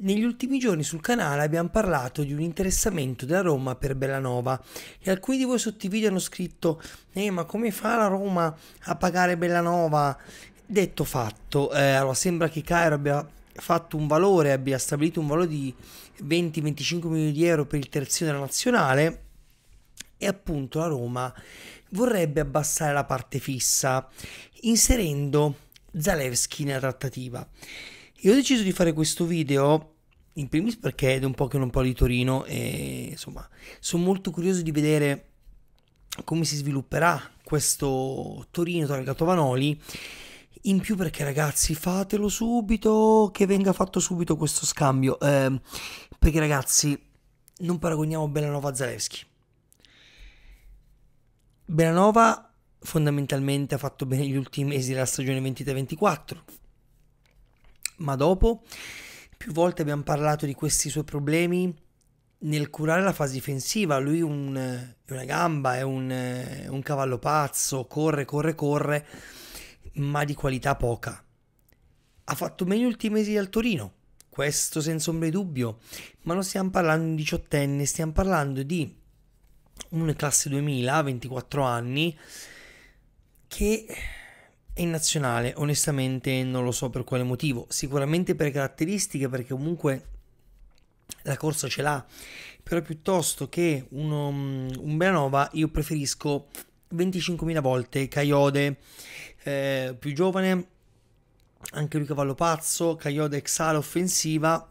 Negli ultimi giorni sul canale abbiamo parlato di un interessamento della Roma per Bellanova e alcuni di voi sotto i video hanno scritto eh, ma come fa la Roma a pagare Bellanova? Detto fatto, eh, allora sembra che Cairo abbia fatto un valore, abbia stabilito un valore di 20-25 milioni di euro per il terzino della nazionale e appunto la Roma vorrebbe abbassare la parte fissa inserendo Zalewski nella trattativa. E ho deciso di fare questo video in primis perché è un po' che non parlo di Torino e insomma sono molto curioso di vedere come si svilupperà questo Torino targato Vanoli. In più perché ragazzi fatelo subito, che venga fatto subito questo scambio. Eh, perché ragazzi non paragoniamo Belanova a Zalewski. Belanova fondamentalmente ha fatto bene gli ultimi mesi della stagione 23-24 ma dopo più volte abbiamo parlato di questi suoi problemi nel curare la fase difensiva. Lui un, è una gamba, è un, è un cavallo pazzo, corre, corre, corre, ma di qualità poca. Ha fatto meglio gli ultimi mesi al Torino, questo senza ombra di dubbio, ma non stiamo parlando di un diciottenne, stiamo parlando di un classe 2000, 24 anni, che in nazionale, onestamente, non lo so per quale motivo. Sicuramente per caratteristiche, perché comunque la corsa ce l'ha. Però piuttosto che uno, mm, un Belanova, io preferisco 25.000 volte Caiode eh, più giovane, anche lui cavallo pazzo, Caiode exala offensiva,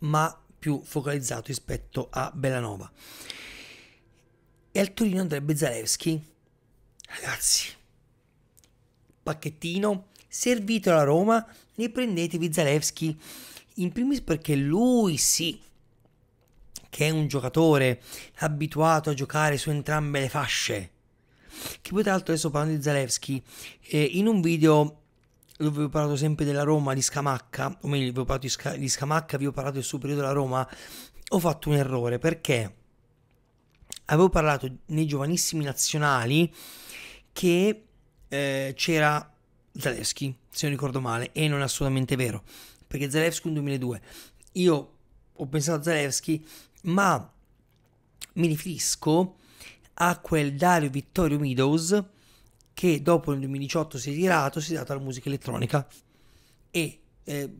ma più focalizzato rispetto a Belanova. E al Torino andrebbe Zalewski. Ragazzi, pacchettino, servitelo alla Roma, prendetevi Zalewski. In primis perché lui sì, che è un giocatore abituato a giocare su entrambe le fasce. Che poi tra l'altro adesso parlando di Zalewski, eh, in un video dove vi ho parlato sempre della Roma di Scamacca, o meglio, vi ho parlato di, Sca- di Scamacca, vi ho parlato del suo periodo alla Roma, ho fatto un errore perché avevo parlato nei giovanissimi nazionali che eh, c'era Zalewski, se non ricordo male, e non è assolutamente vero, perché Zalewski un 2002. Io ho pensato a Zalewski, ma mi riferisco a quel Dario Vittorio Meadows che dopo il 2018 si è tirato, si è dato alla musica elettronica e eh,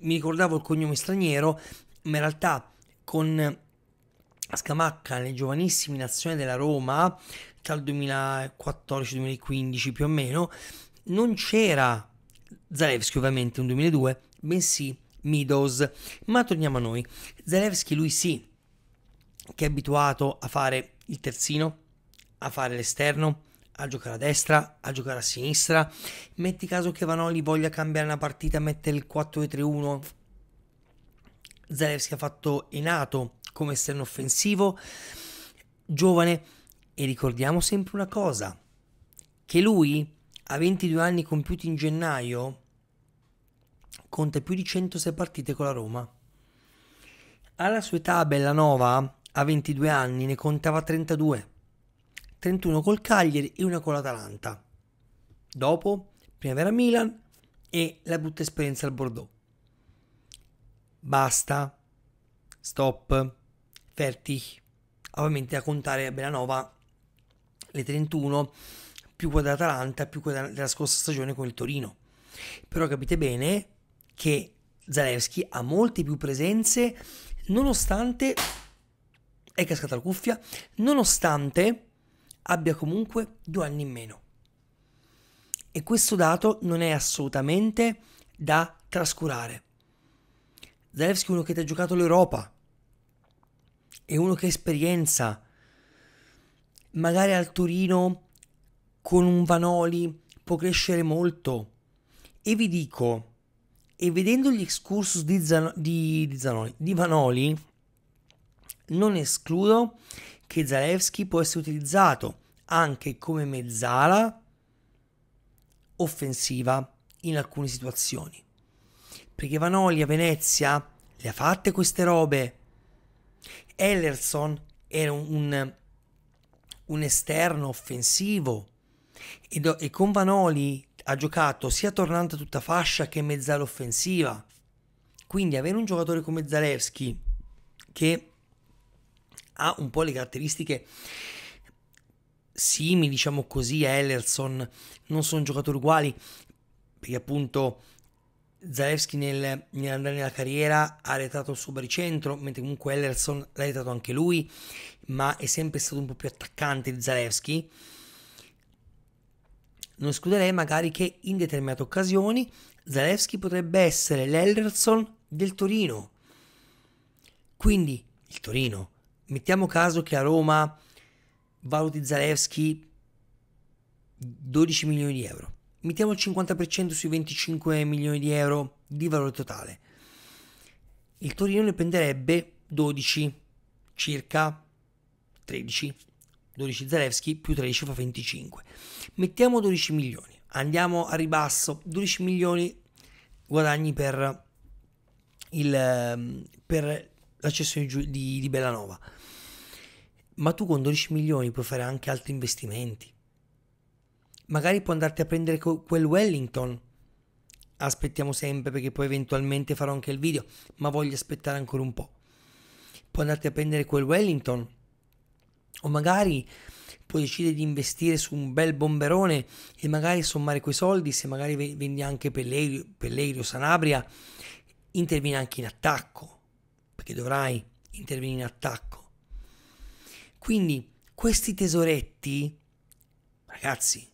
mi ricordavo il cognome straniero, ma in realtà con Scamacca nei giovanissimi in della Roma tra il 2014-2015 più o meno non c'era Zalewski ovviamente un 2002 bensì Midos. ma torniamo a noi Zalewski lui sì che è abituato a fare il terzino a fare l'esterno a giocare a destra, a giocare a sinistra. Metti caso che Vanoli voglia cambiare una partita, mette il 4-3-1. Zalewski ha fatto Enato come esterno offensivo giovane e ricordiamo sempre una cosa, che lui a 22 anni compiuti in gennaio conta più di 106 partite con la Roma. Alla sua età Bellanova a 22 anni ne contava 32, 31 col Cagliari e una con l'Atalanta. Dopo Primavera Milan e la brutta esperienza al Bordeaux. Basta. Stop esperti ovviamente a contare a Belanova le 31 più quella dell'Atalanta più quella della scorsa stagione con il Torino però capite bene che Zalewski ha molte più presenze nonostante è cascata la cuffia nonostante abbia comunque due anni in meno e questo dato non è assolutamente da trascurare Zalewski è uno che ti ha giocato l'Europa è uno che ha esperienza. Magari al Torino con un Vanoli può crescere molto. E vi dico, e vedendo gli excursus di, Zan- di, di, Zanoli, di Vanoli, non escludo che Zalewski può essere utilizzato anche come mezzala offensiva in alcune situazioni. Perché Vanoli a Venezia le ha fatte queste robe Ellerson era un, un, un esterno offensivo e, e con Vanoli ha giocato sia tornante tutta fascia che mezzala offensiva. Quindi avere un giocatore come Zalewski che ha un po' le caratteristiche simili, diciamo così, a Ellerson, non sono giocatori uguali, perché appunto Zalewski nel, nell'andare nella carriera ha retrato il suo baricentro, mentre comunque Ellerson l'ha retrato anche lui, ma è sempre stato un po' più attaccante di Zalewski. Non escluderei magari che in determinate occasioni Zalewski potrebbe essere l'Ellerson del Torino. Quindi il Torino, mettiamo caso che a Roma valuti Zalewski 12 milioni di euro mettiamo il 50% sui 25 milioni di euro di valore totale. Il Torino ne prenderebbe 12, circa 13. 12 Zalewski più 13 fa 25. Mettiamo 12 milioni. Andiamo a ribasso, 12 milioni guadagni per, il, ehm, per l'accesso di, di Bellanova. Ma tu con 12 milioni puoi fare anche altri investimenti magari può andarti a prendere quel Wellington. Aspettiamo sempre perché poi eventualmente farò anche il video, ma voglio aspettare ancora un po'. Può andarti a prendere quel Wellington. O magari puoi decidere di investire su un bel bomberone e magari sommare quei soldi, se magari vendi anche Pellegri, Pellegri Sanabria, intervieni anche in attacco, perché dovrai intervenire in attacco. Quindi questi tesoretti, ragazzi,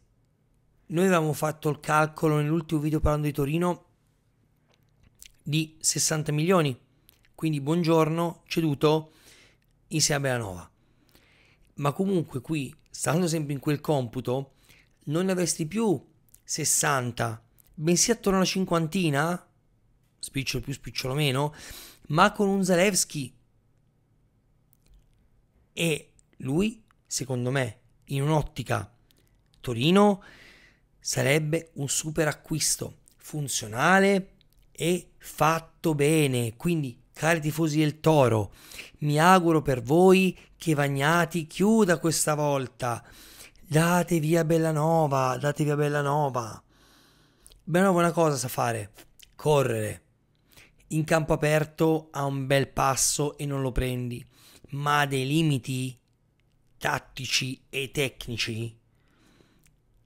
noi avevamo fatto il calcolo nell'ultimo video parlando di Torino di 60 milioni, quindi buongiorno ceduto insieme a Nova. Ma comunque qui, stando sempre in quel computo, non ne avresti più 60, bensì attorno alla cinquantina, spicciolo più spicciolo meno, ma con un Zalewski. E lui, secondo me, in un'ottica Torino sarebbe un super acquisto funzionale e fatto bene. Quindi, cari tifosi del Toro, mi auguro per voi che Vagnati chiuda questa volta. Date via Bellanova, date via Bellanova. Bellanova una cosa sa fare, correre. In campo aperto ha un bel passo e non lo prendi, ma dei limiti tattici e tecnici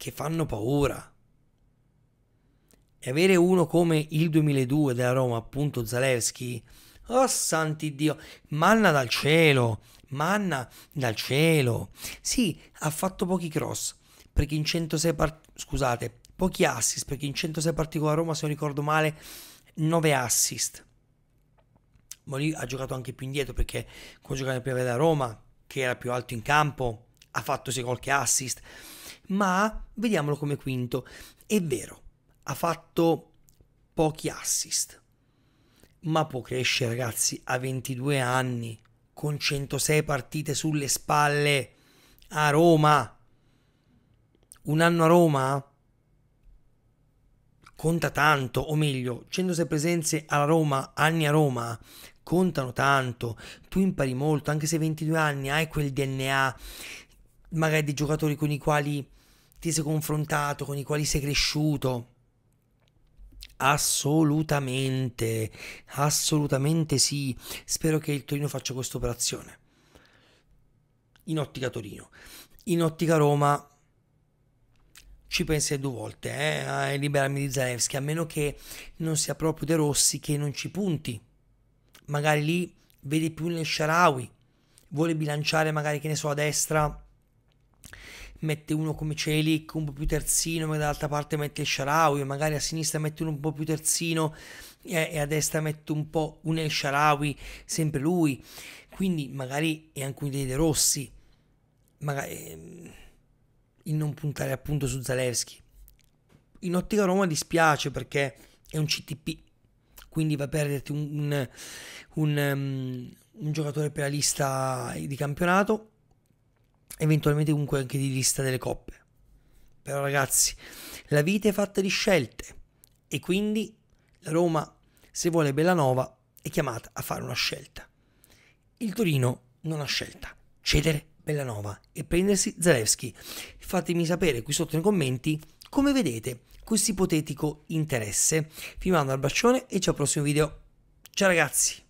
che fanno paura. E avere uno come il 2002 della Roma, appunto Zalewski, oh santi Dio, manna dal cielo, manna dal cielo. Sì, ha fatto pochi cross, perché in 106 part- scusate, pochi assist, perché in 106 partite con la Roma, se non ricordo male, 9 assist. Ma lì ha giocato anche più indietro perché quando giocava nel primavera della Roma, che era più alto in campo, ha fatto 6 gol assist ma vediamolo come quinto. È vero, ha fatto pochi assist, ma può crescere, ragazzi, a 22 anni, con 106 partite sulle spalle a Roma. Un anno a Roma conta tanto, o meglio, 106 presenze a Roma, anni a Roma, contano tanto, tu impari molto, anche se 22 anni hai quel DNA magari dei giocatori con i quali ti sei confrontato, con i quali sei cresciuto. Assolutamente, assolutamente sì. Spero che il Torino faccia questa operazione. In ottica Torino. In ottica Roma ci pensi due volte eh, a liberarmi di Zalewski, a meno che non sia proprio De Rossi che non ci punti. Magari lì vedi più nel Sharawi, vuole bilanciare magari che ne so a destra mette uno come Celic un po' più terzino, ma dall'altra parte mette il Sharawi, magari a sinistra mette uno un po' più terzino e, a destra mette un po' un El Sharawi, sempre lui. Quindi magari è anche un dei De Rossi, magari ehm, il non puntare appunto su Zalewski. In ottica Roma dispiace perché è un CTP, quindi va a perderti un, un, un, um, un giocatore per la lista di campionato eventualmente comunque anche di lista delle coppe. Però ragazzi, la vita è fatta di scelte e quindi la Roma, se vuole Bellanova, è chiamata a fare una scelta. Il Torino non ha scelta, cedere Bellanova e prendersi Zalewski. Fatemi sapere qui sotto nei commenti come vedete questo ipotetico interesse. Vi mando al bacione e ciao al prossimo video. Ciao ragazzi!